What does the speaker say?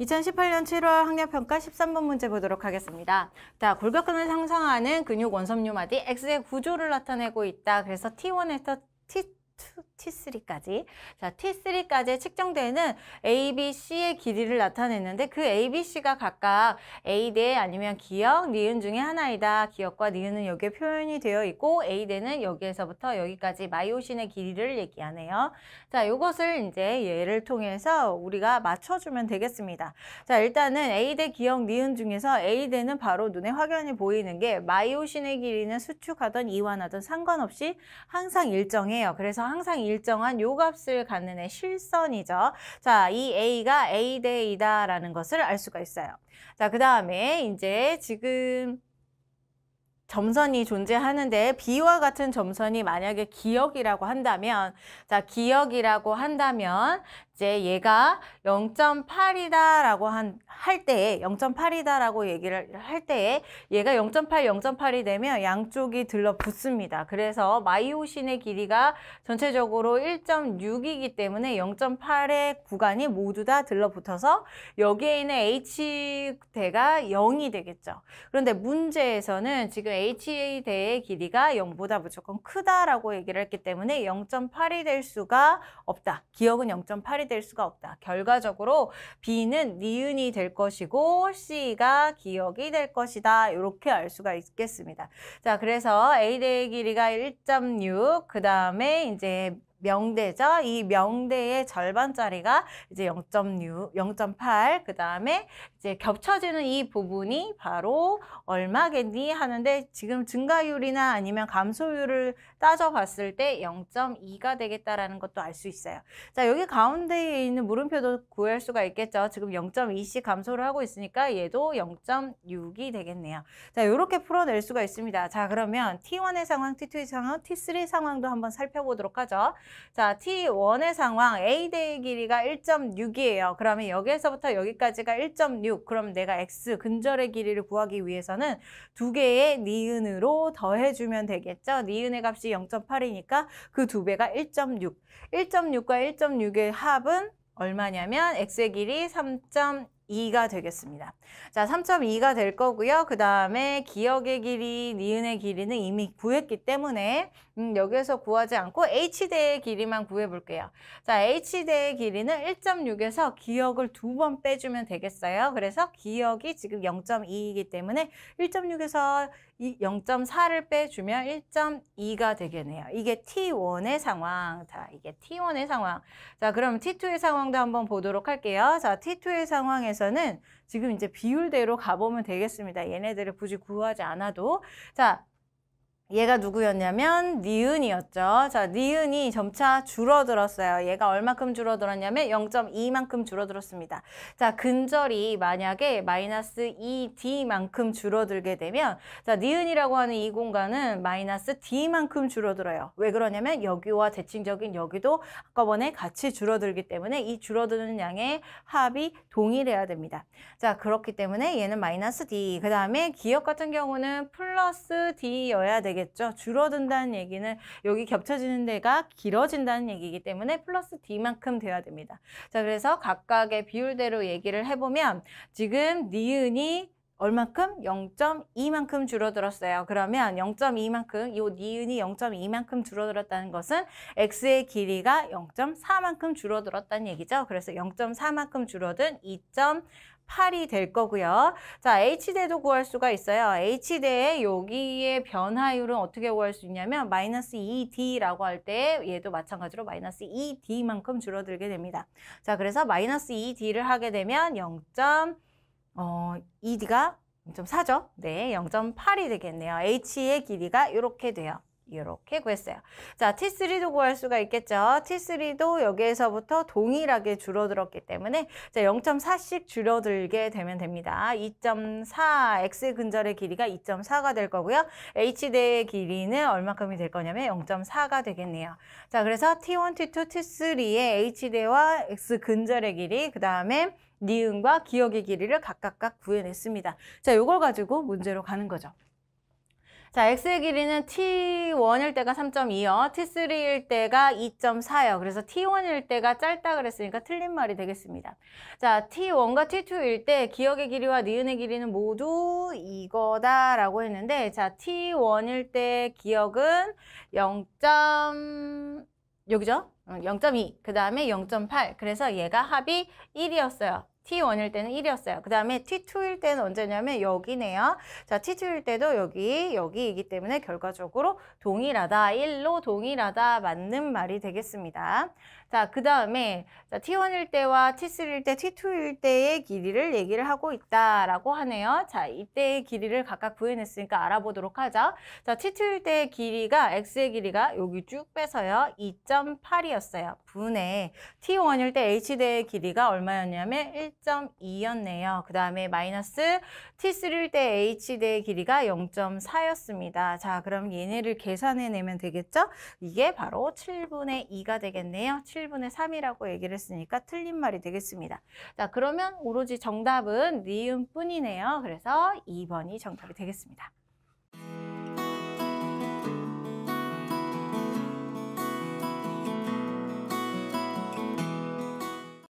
2018년 7월 학력평가 13번 문제 보도록 하겠습니다. 자, 골격근을 상상하는 근육 원섬유마디 X의 구조를 나타내고 있다. 그래서 T1에서 T T3까지 자 T3까지 측정되는 ABC의 길이를 나타냈는데 그 ABC가 각각 A대 아니면 기역, 니은 중에 하나이다. 기역과 니은은 여기에 표현이 되어 있고 A대는 여기에서부터 여기까지 마이오신의 길이를 얘기하네요. 자 이것을 이제 예를 통해서 우리가 맞춰주면 되겠습니다. 자 일단은 A대, 기역, 니은 중에서 A대는 바로 눈에 확연히 보이는 게 마이오신의 길이는 수축하던 이완하던 상관없이 항상 일정해요. 그래서 항상 일정한 요 값을 갖는 애 실선이죠. 자, 이 A가 A 대 이다라는 것을 알 수가 있어요. 자, 그 다음에 이제 지금 점선이 존재하는데 B와 같은 점선이 만약에 기억이라고 한다면 자기억이라고 한다면 이제 얘가 0.8이다라고 한 할 때에 0.8이다라고 얘기를 할 때 얘가 0.8, 0.8이 되면 양쪽이 들러붙습니다. 그래서 마이오신의 길이가 전체적으로 1.6이기 때문에 0.8의 구간이 모두 다 들러붙어서 여기에 있는 H대가 0이 되겠죠. 그런데 문제에서는 지금 HA 대의 길이가 0보다 무조건 크다라고 얘기를 했기 때문에 0.8이 될 수가 없다. 기억은 0.8이 될 수가 없다. 결과적으로 B는 니은이 될 것이고 C가 기억이 될 것이다. 이렇게 알 수가 있겠습니다. 자, 그래서 A 대의 길이가 1.6, 그 다음에 이제 명대죠. 이 명대의 절반짜리가 이제 0.6, 0.8, 그 다음에 이제 겹쳐지는 이 부분이 바로 얼마겠니 하는데 지금 증가율이나 아니면 감소율을 따져봤을 때 0.2가 되겠다라는 것도 알 수 있어요. 자, 여기 가운데에 있는 물음표도 구할 수가 있겠죠. 지금 0.2씩 감소를 하고 있으니까 얘도 0.6이 되겠네요. 자, 이렇게 풀어낼 수가 있습니다. 자, 그러면 T1의 상황, T2의 상황, T3의 상황도 한번 살펴보도록 하죠. 자, T1의 상황 A 대의 길이가 1.6이에요. 그러면 여기에서부터 여기까지가 1.6. 그럼 내가 X 근절의 길이를 구하기 위해서는 두 개의 니은으로 더해주면 되겠죠. 니은의 값이 0.8이니까 그 두 배가 1.6. 1.6과 1.6의 합은 얼마냐면 X의 길이 3.1. 2가 되겠습니다. 자, 3.2가 될 거고요. 그 다음에 기억의 길이, 니은의 길이는 이미 구했기 때문에 음, 여기에서 구하지 않고 H대의 길이만 구해볼게요. 자, H대의 길이는 1.6에서 기억을 두 번 빼주면 되겠어요. 그래서 기억이 지금 0.2이기 때문에 1.6에서 0.4를 빼주면 1.2가 되겠네요. 이게 T1의 상황. 자, 이게 T1의 상황. 자, 그럼 T2의 상황도 한번 보도록 할게요. 자, T2의 상황에서 입장에서는 지금 이제 비율대로 가보면 되겠습니다. 얘네들을 굳이 구하지 않아도. 자, 얘가 누구였냐면 니은이었죠. 자, 니은이 점차 줄어들었어요. 얘가 얼마큼 줄어들었냐면 0.2만큼 줄어들었습니다. 자, 근절이 만약에 마이너스 2d만큼 줄어들게 되면 자, 니은이라고 하는 이 공간은 마이너스 d만큼 줄어들어요. 왜 그러냐면 여기와 대칭적인 여기도 한꺼번에 같이 줄어들기 때문에 이 줄어드는 양의 합이 동일해야 됩니다. 자, 그렇기 때문에 얘는 마이너스 d, 그 다음에 기억 같은 경우는 플러스 d여야 되겠 되겠죠. 줄어든다는 얘기는 여기 겹쳐지는 데가 길어진다는 얘기이기 때문에 플러스 D만큼 돼야 됩니다. 자, 그래서 각각의 비율대로 얘기를 해보면 지금 니은이 얼마큼 0.2만큼 줄어들었어요. 그러면 0.2만큼, 이 니은이 0.2만큼 줄어들었다는 것은 x의 길이가 0.4만큼 줄어들었다는 얘기죠. 그래서 0.4만큼 줄어든 2. 8이될 거고요. 자, H대도 구할 수가 있어요. H대의 여기에 변화율은 어떻게 구할 수 있냐면 마이너스 2D라고 할 때 얘도 마찬가지로 마이너스 2D만큼 줄어들게 됩니다. 자, 그래서 마이너스 2D를 하게 되면 0. 어, 2D가 0.4죠? 네, 0.8이 되겠네요. H의 길이가 이렇게 돼요. 이렇게 구했어요. 자, T3도 구할 수가 있겠죠. T3도 여기에서부터 동일하게 줄어들었기 때문에 자, 0.4씩 줄어들게 되면 됩니다. 2.4, X 근절의 길이가 2.4가 될 거고요. H대의 길이는 얼마큼이 될 거냐면 0.4가 되겠네요. 자, 그래서 T1, T2, T3의 H대와 X 근절의 길이, 그 다음에 니은과 기억의 길이를 각각각 구해냈습니다. 자, 이걸 가지고 문제로 가는 거죠. 자, x의 길이는 t1일 때가 3.2요. t3일 때가 2 4여 그래서 t1일 때가 짧다 그랬으니까 틀린 말이 되겠습니다. 자, t1과 t2일 때 기억의 길이와 니은의 길이는 모두 이거다라고 했는데 자, t1일 때 기억은 0. 여기죠? 0.2, 그 다음에 0.8. 그래서 얘가 합이 1이었어요. T1일 때는 1이었어요. 그 다음에 T2일 때는 언제냐면 여기네요. 자, T2일 때도 여기, 여기이기 때문에 결과적으로 동일하다, 1로 동일하다 맞는 말이 되겠습니다. 자, 그 다음에 자, T1일 때와 T3일 때, T2일 때의 길이를 얘기를 하고 있다라고 하네요. 자, 이때의 길이를 각각 구해냈으니까 알아보도록 하죠. 자, T2일 때의 길이가, X의 길이가 여기 쭉 빼서요. 2.8이었어요. 분의 T1일 때 H대의 길이가 얼마였냐면 1.2였네요. 그 다음에 마이너스 T3일 때 H대의 길이가 0.4였습니다. 자, 그럼 얘네를 계산해내면 되겠죠? 이게 바로 7분의 2가 되겠네요. 17분의 3이라고 얘기를 했으니까 틀린 말이 되겠습니다. 자, 그러면 오로지 정답은 니은뿐이네요. 그래서 2번이 정답이 되겠습니다.